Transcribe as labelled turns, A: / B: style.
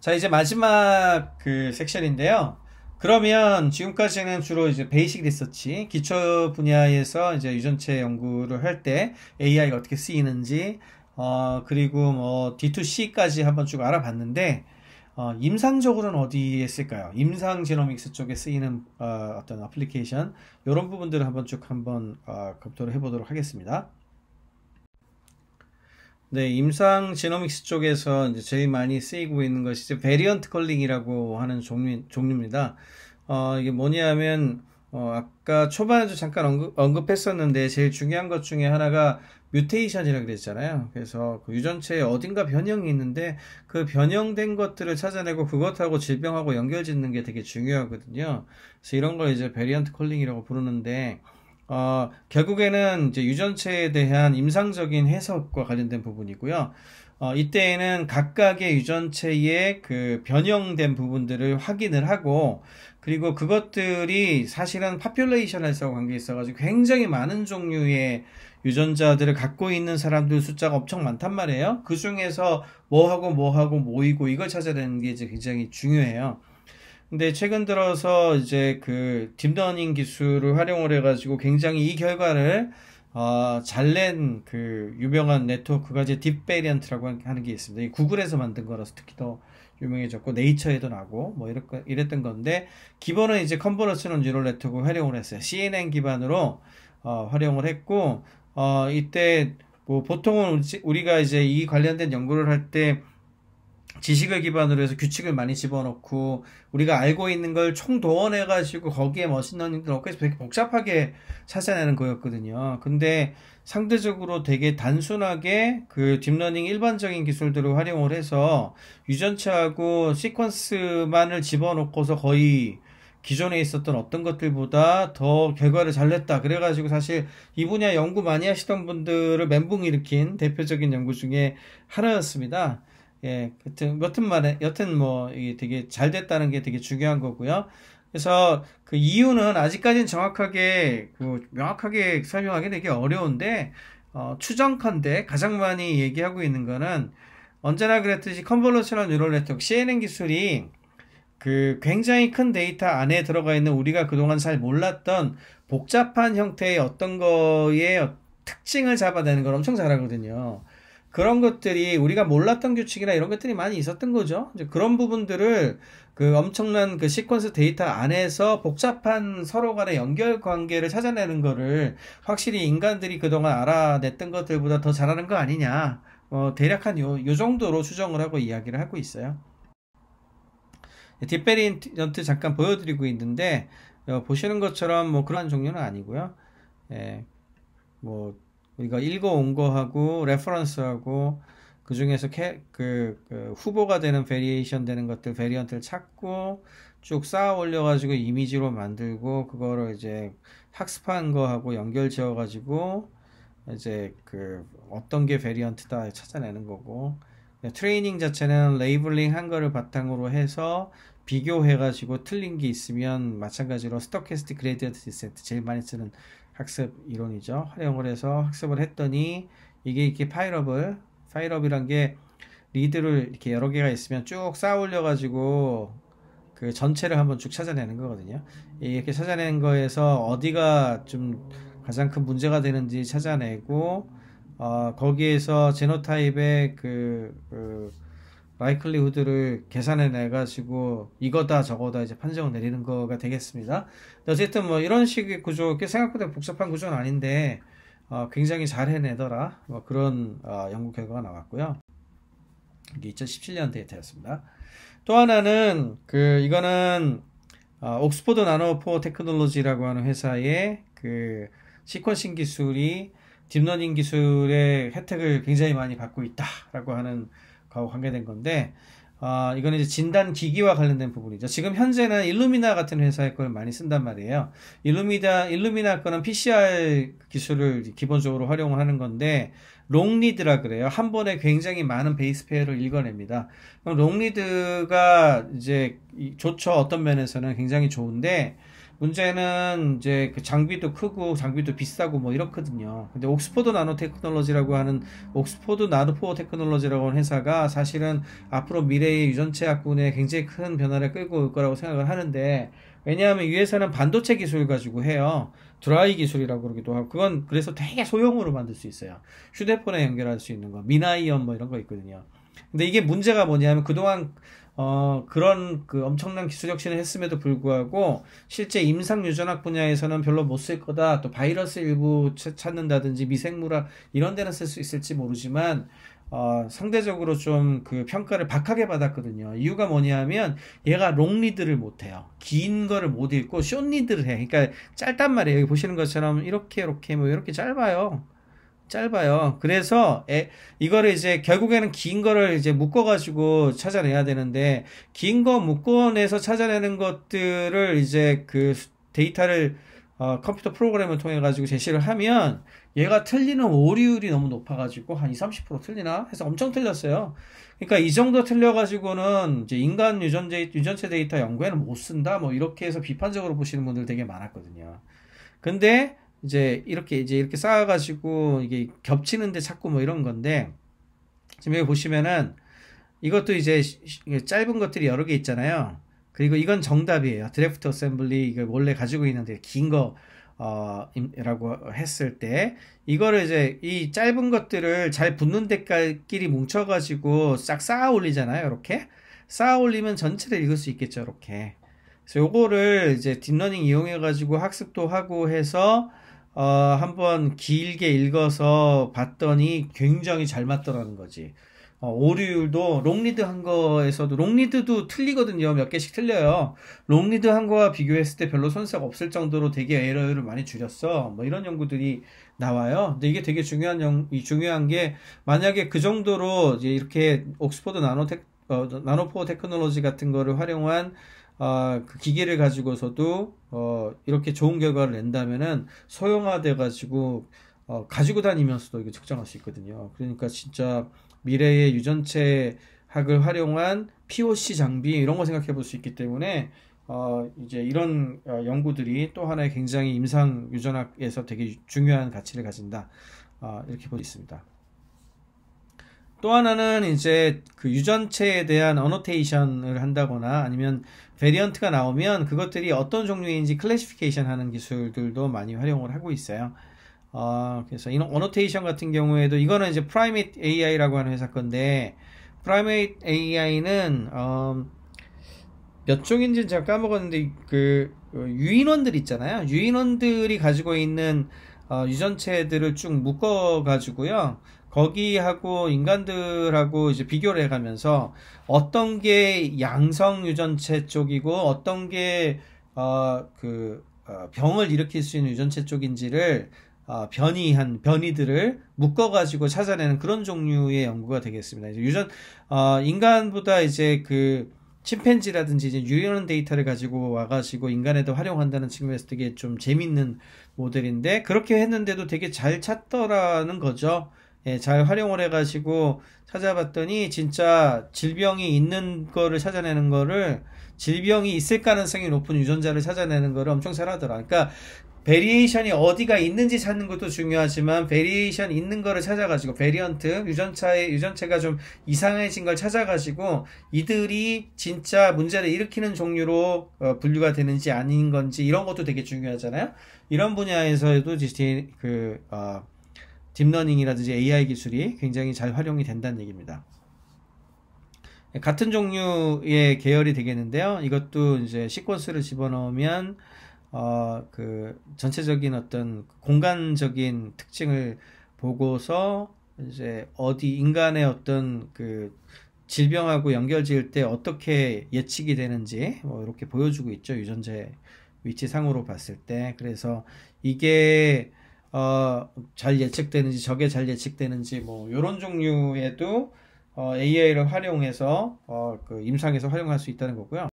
A: 자, 이제 마지막 그 섹션인데요. 그러면 지금까지는 주로 이제 베이식 리서치, 기초 분야에서 이제 유전체 연구를 할 때 AI가 어떻게 쓰이는지, 어, 그리고 뭐 D2C까지 한번 쭉 알아봤는데, 어, 임상적으로는 어디에 쓸까요? 임상 지노믹스 쪽에 쓰이는 어, 떤 어플리케이션 이런 부분들을 한번 쭉 한번 어, 검토를 해보도록 하겠습니다. 네, 임상 지노믹스 쪽에서 이제 제일 많이 쓰이고 있는 것이 이제 베리언트 컬링이라고 하는 종류, 종류입니다. 어, 이게 뭐냐면, 하 어, 아까 초반에도 잠깐 언급, 언급했었는데 제일 중요한 것 중에 하나가 뮤테이션이라고 그랬잖아요. 그래서 그 유전체에 어딘가 변형이 있는데 그 변형된 것들을 찾아내고 그것하고 질병하고 연결짓는 게 되게 중요하거든요. 그래서 이런 걸 이제 베리언트 컬링이라고 부르는데 어, 결국에는 이제 유전체에 대한 임상적인 해석과 관련된 부분이고요. 어, 이때에는 각각의 유전체의 그 변형된 부분들을 확인을 하고, 그리고 그것들이 사실은 파퓰레이션에서 관계 있어가지고 굉장히 많은 종류의 유전자들을 갖고 있는 사람들 숫자가 엄청 많단 말이에요. 그 중에서 뭐하고 뭐하고 모이고 이걸 찾아내는 게 이제 굉장히 중요해요. 근데 최근 들어서 이제 그 딥러닝 기술을 활용을 해가지고 굉장히 이 결과를 어, 잘낸 그 유명한 네트워크가 그 이제 딥베리언트라고 하는 게 있습니다. 이 구글에서 만든 거라서 특히 더 유명해졌고 네이처에도 나고 뭐 이랬, 이랬던 건데 기본은 이제 컨버러스는 뉴럴 네트워크 활용을 했어요. CNN 기반으로 어, 활용을 했고 어, 이때 뭐 보통은 우리가 이제 이 관련된 연구를 할때 지식을 기반으로 해서 규칙을 많이 집어넣고 우리가 알고 있는 걸 총동원해 가지고 거기에 머신러닝을 넣고 해서 되게 복잡하게 찾아내는 거였거든요. 근데 상대적으로 되게 단순하게 그 딥러닝 일반적인 기술들을 활용을 해서 유전체하고 시퀀스만을 집어넣고서 거의 기존에 있었던 어떤 것들보다 더 결과를 잘 냈다. 그래가지고 사실 이 분야 연구 많이 하시던 분들을 멘붕 일으킨 대표적인 연구 중에 하나였습니다. 예, 여튼, 여튼 말에, 여튼 뭐, 이게 되게 잘 됐다는 게 되게 중요한 거고요. 그래서 그 이유는 아직까지는 정확하게, 그 명확하게 설명하기 되게 어려운데, 어, 추정컨대 가장 많이 얘기하고 있는 거는 언제나 그랬듯이 컨버루셔널 뉴럴 네트워크 CNN 기술이 그 굉장히 큰 데이터 안에 들어가 있는 우리가 그동안 잘 몰랐던 복잡한 형태의 어떤 거에 특징을 잡아내는 걸 엄청 잘하거든요. 그런 것들이 우리가 몰랐던 규칙이나 이런 것들이 많이 있었던 거죠. 이제 그런 부분들을 그 엄청난 그 시퀀스 데이터 안에서 복잡한 서로 간의 연결 관계를 찾아내는 거를 확실히 인간들이 그동안 알아냈던 것들보다 더 잘하는 거 아니냐. 어, 대략 한 요, 요 정도로 추정을 하고 이야기를 하고 있어요. 딥베리언트 잠깐 보여드리고 있는데, 어, 보시는 것처럼 뭐 그런 종류는 아니고요. 예, 뭐, 우리가 그러니까 읽어온 거하고 레퍼런스하고 그 중에서 캐, 그, 그, 후보가 되는 베리에이션 되는 것들 베리언트를 찾고 쭉 쌓아 올려가지고 이미지로 만들고 그거를 이제 학습한 거하고 연결 지어가지고 이제 그 어떤 게 베리언트다 찾아내는 거고 트레이닝 자체는 레이블링 한 거를 바탕으로 해서 비교해가지고 틀린 게 있으면 마찬가지로 스토캐스트 그레디언트 디센트 제일 많이 쓰는 학습 이론이죠. 활용을 해서 학습을 했더니 이게 이렇게 파일업을 파일업이란 게 리드를 이렇게 여러 개가 있으면 쭉 쌓아 올려 가지고 그 전체를 한번 쭉 찾아내는 거거든요. 이렇게 찾아낸 거에서 어디가 좀 가장 큰 문제가 되는지 찾아내고 어, 거기에서 제노타입의 그, 그 라이클리후드를 계산해내 가지고 이거다 저거다 이제 판정을 내리는 거가 되겠습니다. 어쨌든 뭐 이런 식의 구조 생각보다 복잡한 구조는 아닌데 어, 굉장히 잘 해내더라 뭐 그런 어, 연구 결과가 나왔고요. 이게 2017년 데이터였습니다. 또 하나는 그 이거는 어, 옥스퍼드 나노포 테크놀로지라고 하는 회사의 그 시퀀싱 기술이 딥러닝 기술의 혜택을 굉장히 많이 받고 있다라고 하는 가고 관계된 건데 어, 아, 이건 이제 진단 기기와 관련된 부분이죠. 지금 현재는 일루미나 같은 회사의 걸 많이 쓴단 말이에요. 일루미나, 일루미나 거는 PCR 기술을 기본적으로 활용을 하는 건데, 롱리드라 그래요. 한 번에 굉장히 많은 베이스 페어를 읽어냅니다. 그럼 롱리드가 이제 좋죠. 어떤 면에서는 굉장히 좋은데, 문제는 이제 그 장비도 크고 장비도 비싸고 뭐 이렇거든요. 근데 옥스퍼드 나노 테크놀로지라고 하는 옥스퍼드 나노포 테크놀로지라고 하는 회사가 사실은 앞으로 미래의 유전체 학군에 굉장히 큰 변화를 끌고 올 거라고 생각을 하는데 왜냐하면 이 회사는 반도체 기술 가지고 해요. 드라이 기술이라고 그러기도 하고 그건 그래서 되게 소형으로 만들 수 있어요. 휴대폰에 연결할 수 있는 거, 미나이언 뭐 이런 거 있거든요. 근데 이게 문제가 뭐냐면 그동안 어, 그런 그 엄청난 기술 혁신을 했음에도 불구하고 실제 임상 유전학 분야에서는 별로 못 쓸 거다. 또 바이러스 일부 찾는다든지 미생물학 이런 데는 쓸 수 있을지 모르지만 어, 상대적으로 좀 그 평가를 박하게 받았거든요. 이유가 뭐냐면 하 얘가 롱리드를 못해요. 긴 거를 못 읽고 숏리드를 해. 그러니까 짧단 말이에요. 여기 보시는 것처럼 이렇게 이렇게 뭐 이렇게 짧아요. 짧아요. 그래서 에, 이거를 이제 결국에는 긴 거를 이제 묶어가지고 찾아내야 되는데 긴 거 묶어내서 찾아내는 것들을 이제 그 데이터를 어, 컴퓨터 프로그램을 통해 가지고 제시를 하면 얘가 틀리는 오류율이 너무 높아가지고 한 20, 30% 틀리나 해서 엄청 틀렸어요. 그러니까 이 정도 틀려가지고는 이제 인간 유전제 유전체 데이터 연구에는 못 쓴다 뭐 이렇게 해서 비판적으로 보시는 분들 되게 많았거든요. 근데 이제 이렇게 이제 이렇게 쌓아가지고 이게 겹치는데 자꾸 뭐 이런 건데 지금 여기 보시면은 이것도 이제 짧은 것들이 여러 개 있잖아요. 그리고 이건 정답이에요. 드래프트 어셈블리 이거 원래 가지고 있는데 긴거 어, 라고 했을 때, 이거를 이제 이 짧은 것들을 잘 붙는 데끼리 뭉쳐가지고 싹 쌓아 올리잖아요. 이렇게. 쌓아 올리면 전체를 읽을 수 있겠죠. 이렇게. 그래서 요거를 이제 딥러닝 이용해가지고 학습도 하고 해서 어, 한번 길게 읽어서 봤더니 굉장히 잘 맞더라는 거지. 어, 오류율도 롱리드 한 거에서도 롱리드도 틀리거든요. 몇 개씩 틀려요. 롱리드 한 거와 비교했을 때 별로 손색 없을 정도로 되게 에러율을 많이 줄였어. 뭐 이런 연구들이 나와요. 근데 이게 되게 중요한 영, 중요한 게 만약에 그 정도로 이제 이렇게 옥스퍼드 나노 테, 어, 나노포 테크놀로지 같은 거를 활용한 아, 그 기계를 가지고서도 어, 이렇게 좋은 결과를 낸다면은 소형화돼 가지고 어, 가지고 다니면서도 이게 측정할 수 있거든요. 그러니까 진짜 미래의 유전체 학을 활용한 POC 장비 이런 거 생각해 볼 수 있기 때문에 어, 이제 이런 어, 연구들이 또 하나의 굉장히 임상 유전학에서 되게 중요한 가치를 가진다. 어, 이렇게 볼 수 있습니다. 또 하나는 이제 그 유전체에 대한 어노테이션을 한다거나 아니면 베리언트가 나오면 그것들이 어떤 종류인지 클래시피케이션 하는 기술들도 많이 활용을 하고 있어요. 어, 그래서 이런 어노테이션 같은 경우에도 이거는 이제 프라이밋 AI라고 하는 회사 건데 프라이밋 AI는 어, 몇 종인지 제가 까먹었는데 그 어, 유인원들 있잖아요. 유인원들이 가지고 있는 어, 유전체들을 쭉 묶어 가지고요. 거기하고 인간들하고 이제 비교를 해가면서 어떤 게 양성 유전체 쪽이고 어떤 게그 어, 어, 병을 일으킬 수 있는 유전체 쪽인지를 어, 변이한 변이들을 묶어가지고 찾아내는 그런 종류의 연구가 되겠습니다. 이제 유전 어, 인간보다 이제 그 침팬지라든지 이제 유연한 데이터를 가지고 와가지고 인간에도 활용한다는 측면에서 되게 좀 재밌는 모델인데 그렇게 했는데도 되게 잘 찾더라는 거죠. 예, 잘 활용을 해가지고 찾아봤더니 진짜 질병이 있는 거를 찾아내는 거를 질병이 있을 가능성이 높은 유전자를 찾아내는 거를 엄청 잘하더라. 그러니까 베리에이션이 어디가 있는지 찾는 것도 중요하지만 베리에이션 있는 거를 찾아가지고 베리언트 유전차의 유전체가 좀 이상해진 걸 찾아가지고 이들이 진짜 문제를 일으키는 종류로 어, 분류가 되는지 아닌 건지 이런 것도 되게 중요하잖아요. 이런 분야에서도 그 어, 딥러닝이라든지 AI 기술이 굉장히 잘 활용이 된다는 얘기입니다. 같은 종류의 계열이 되겠는데요. 이것도 이제 시퀀스를 집어넣으면 어, 그 전체적인 어떤 공간적인 특징을 보고서 이제 어디 인간의 어떤 그 질병하고 연결 지을 때 어떻게 예측이 되는지 뭐 이렇게 보여주고 있죠. 유전자 위치상으로 봤을 때. 그래서 이게 어, 잘 예측되는지 저게 잘 예측되는지 뭐 이런 종류에도 어, AI를 활용해서 어, 그 임상에서 활용할 수 있다는 거고요.